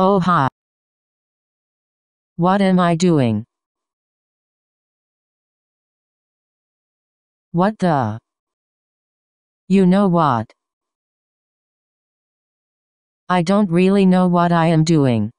Oh ha! What am I doing? What the? You know what? I don't really know what I am doing.